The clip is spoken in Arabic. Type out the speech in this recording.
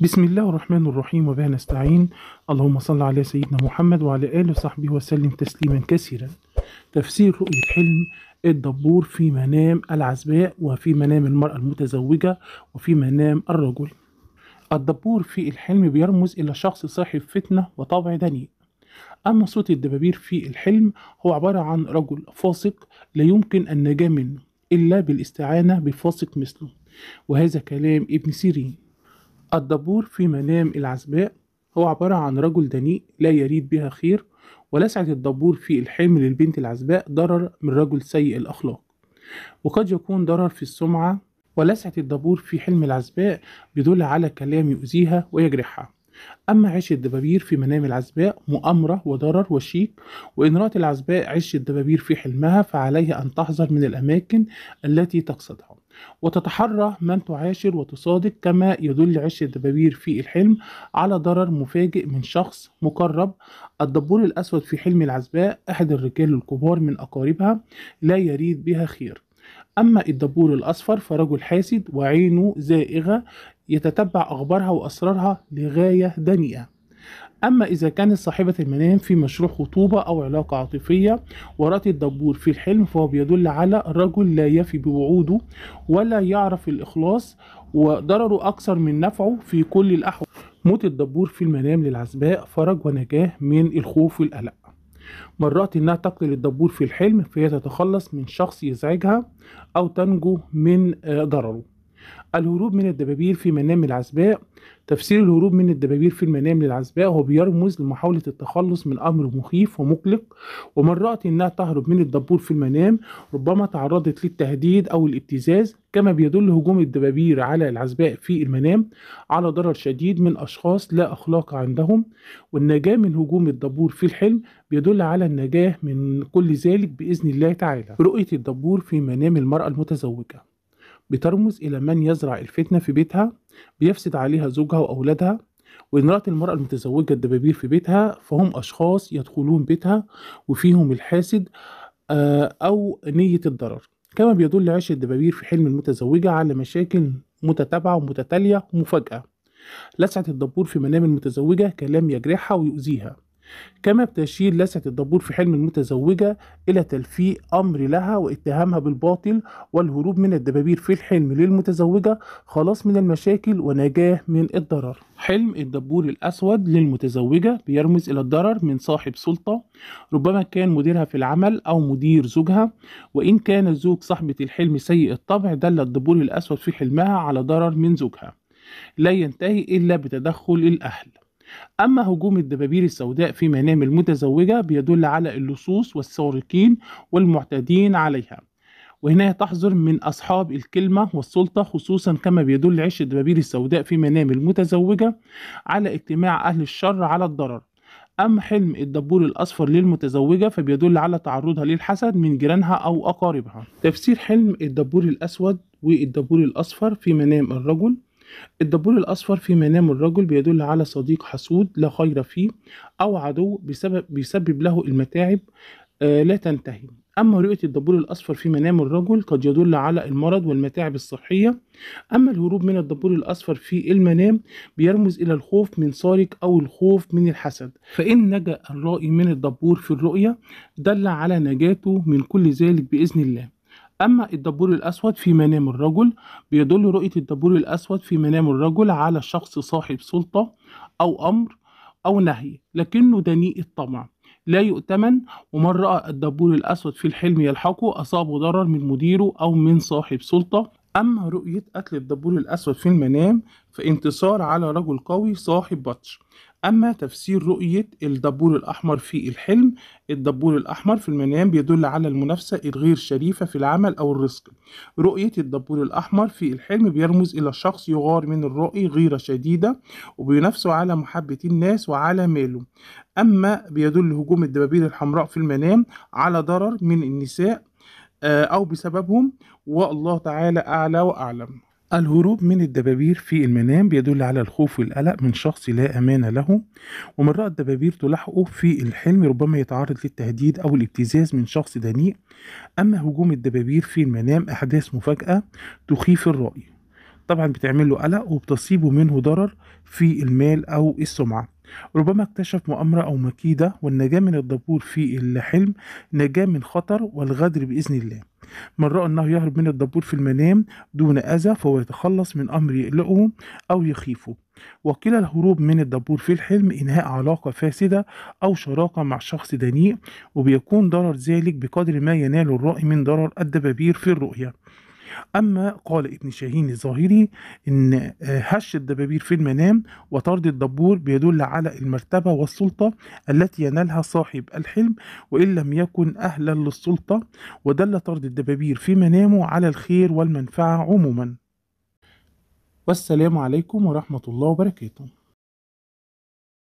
بسم الله الرحمن الرحيم وبه نستعين اللهم صل على سيدنا محمد وعلى آله وصحبه وسلم تسليما كثيرا تفسير رؤية حلم الدبور في منام العزباء وفي منام المرأة المتزوجة وفي منام الرجل الدبور في الحلم بيرمز إلى شخص صاحب فتنة وطبع دنيء أما صوت الدبابير في الحلم هو عبارة عن رجل فاسق لا يمكن النجاة منه إلا بالاستعانة بفاسق مثله وهذا كلام ابن سيرين الدبور في منام العزباء هو عبارة عن رجل دنيء لا يريد بها خير ولسعة الدبور في الحلم للبنت العزباء ضرر من رجل سيء الأخلاق وقد يكون ضرر في السمعة ولسعة الدبور في حلم العزباء بدل على كلام يؤذيها ويجرحها أما عش الدبابير في منام العزباء مؤامرة وضرر وشيك وإن رأت العزباء عش الدبابير في حلمها فعليها أن تحذر من الأماكن التي تقصدها وتتحرى من تعاشر وتصادق كما يدل عش الدبابير في الحلم على ضرر مفاجئ من شخص مقرب الدبور الأسود في حلم العزباء أحد الرجال الكبار من أقاربها لا يريد بها خير أما الدبور الأصفر فرجل حاسد وعينه زائغة يتتبع أخبارها وأسرارها لغاية دنيئة أما إذا كانت صاحبة المنام في مشروع خطوبة أو علاقة عاطفية ورأت الدبور في الحلم فهو بيدل على رجل لا يفي بوعوده ولا يعرف الإخلاص وضرره أكثر من نفعه في كل الأحوال موت الدبور في المنام للعزباء فرج ونجاه من الخوف والقلق مرات إنها تقتل الدبور في الحلم فهي تتخلص من شخص يزعجها أو تنجو من آه، ضرره الهروب من الدبابير في منام العزباء تفسير الهروب من الدبابير في المنام للعزباء هو بيرمز لمحاولة التخلص من أمر مخيف ومقلق رأت إنها تهرب من الدبور في المنام ربما تعرضت للتهديد أو الابتزاز كما بيدل هجوم الدبابير على العزباء في المنام على ضرر شديد من أشخاص لا أخلاق عندهم والنجاة من هجوم الدبور في الحلم بيدل على النجاة من كل ذلك بإذن الله تعالى رؤية الدبور في منام المرأة المتزوجة بترمز إلى من يزرع الفتنة في بيتها بيفسد عليها زوجها وأولادها وإن رأت المرأة المتزوجة الدبابير في بيتها فهم أشخاص يدخلون بيتها وفيهم الحاسد آه، أو نية الضرر كما بيدل عش الدبابير في حلم المتزوجة على مشاكل متتابعة ومتتالية ومفاجأة لسعة الدبور في منام المتزوجة كلام يجرحها ويؤذيها كما بتشير لسعة الدبور في حلم المتزوجة إلى تلفيق أمر لها واتهامها بالباطل والهروب من الدبابير في الحلم للمتزوجة خلاص من المشاكل ونجاة من الضرر حلم الدبور الأسود للمتزوجة بيرمز إلى الضرر من صاحب سلطة ربما كان مديرها في العمل أو مدير زوجها وإن كان زوج صاحبة الحلم سيء الطبع دل الدبور الأسود في حلمها على ضرر من زوجها لا ينتهي إلا بتدخل الأهل أما هجوم الدبابير السوداء في منام المتزوجة بيدل على اللصوص والسارقين والمعتدين عليها وهنا تحذر من أصحاب الكلمة والسلطة خصوصا كما بيدل عش الدبابير السوداء في منام المتزوجة على اجتماع أهل الشر على الضرر أم حلم الدبور الأصفر للمتزوجة فبيدل على تعرضها للحسد من جيرانها أو أقاربها تفسير حلم الدبور الأسود والدبور الأصفر في منام الرجل الدبول الأصفر في منام الرجل بيدل على صديق حسود لا خير فيه أو عدو بسبب بيسبب له المتاعب آه، لا تنتهي أما رؤية الدبول الأصفر في منام الرجل قد يدل على المرض والمتاعب الصحية أما الهروب من الدبول الأصفر في المنام بيرمز إلى الخوف من سارق أو الخوف من الحسد فإن نجا الرائي من الدبور في الرؤية دل على نجاته من كل ذلك بإذن الله أما الدبور الأسود في منام الرجل بيدل رؤية الدبور الأسود في منام الرجل على شخص صاحب سلطة أو أمر أو نهي لكنه دنيء الطمع لا يؤتمن ومن رأى الدبور الأسود في الحلم يلحقه أصابه ضرر من مديره أو من صاحب سلطة أما رؤية قتل الدبور الأسود في المنام فانتصار على رجل قوي صاحب بطش أما تفسير رؤية الدبور الأحمر في الحلم الدبور الأحمر في المنام بيدل على المنافسة الغير شريفة في العمل أو الرزق رؤية الدبور الأحمر في الحلم بيرمز إلى شخص يغار من الرؤي غيرة شديدة وبينافسه على محبة الناس وعلى ماله أما بيدل هجوم الدبابير الحمراء في المنام على ضرر من النساء آه، أو بسببهم والله تعالى أعلى وأعلم الهروب من الدبابير في المنام بيدل على الخوف والقلق من شخص لا أمان له ومن رأى الدبابير تلاحقه في الحلم ربما يتعرض للتهديد أو الابتزاز من شخص دنيء أما هجوم الدبابير في المنام أحداث مفاجأة تخيف الرأي طبعا بتعمل له قلق وبتصيبه منه ضرر في المال أو السمعة ربما اكتشف مؤامرة أو مكيدة والنجاة من الدبور في الحلم نجاة من خطر والغدر بإذن الله من رأى أنه يهرب من الدبور في المنام دون أذى فهو يتخلص من أمر يقلقه أو يخيفه وكلا الهروب من الدبور في الحلم إنهاء علاقة فاسدة أو شراكة مع شخص دنيء وبيكون ضرر ذلك بقدر ما ينال الرأي من ضرر الدبابير في الرؤية أما قال ابن شاهين الظاهري إن آه، هش الدبابير في المنام وطرد الدبور بيدل على المرتبة والسلطة التي ينالها صاحب الحلم وإن لم يكن أهلا للسلطة ودل طرد الدبابير في منامه على الخير والمنفعة عموما والسلام عليكم ورحمة الله وبركاته